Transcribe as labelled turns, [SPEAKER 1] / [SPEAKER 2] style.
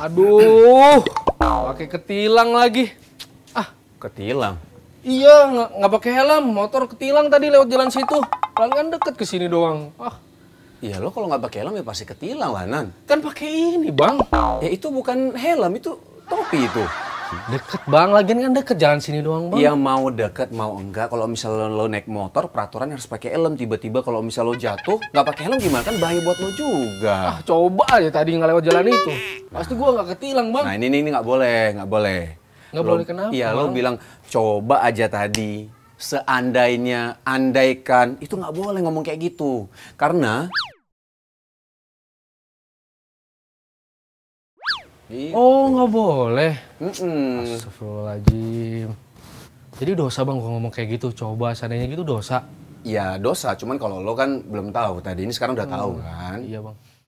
[SPEAKER 1] Aduh, pakai
[SPEAKER 2] ketilang lagi. Ah, ketilang?
[SPEAKER 1] Iya, nggak pakai helm, motor ketilang tadi lewat jalan situ. Pelan
[SPEAKER 2] kan deket ke sini doang. Ah. Iya lo kalau nggak pakai helm ya pasti ketilang lah Kan pakai ini bang. Ya itu bukan helm itu topi itu. Deket bang, lagian kan deket jalan sini doang bang. Iya mau deket mau enggak, kalau misal lo naik motor peraturan harus pakai helm. Tiba-tiba kalau misal lo jatuh nggak pakai helm gimana kan bahaya buat lo juga. Ah coba aja tadi nggak lewat jalan itu,
[SPEAKER 3] pasti gua nggak ketilang bang. Nah ini
[SPEAKER 2] ini nggak boleh nggak boleh. Nggak boleh kenapa? Iya lo bilang coba aja tadi seandainya andaikan itu nggak boleh ngomong kayak gitu karena
[SPEAKER 4] Gitu. Oh nggak boleh. Mm -mm. Astagfirullahaladzim. Jadi dosa bang kalau ngomong kayak gitu. Coba seandainya gitu dosa.
[SPEAKER 2] Ya dosa. Cuman kalau lo kan belum tahu. Tadi ini sekarang udah hmm. tahu kan. Iya bang.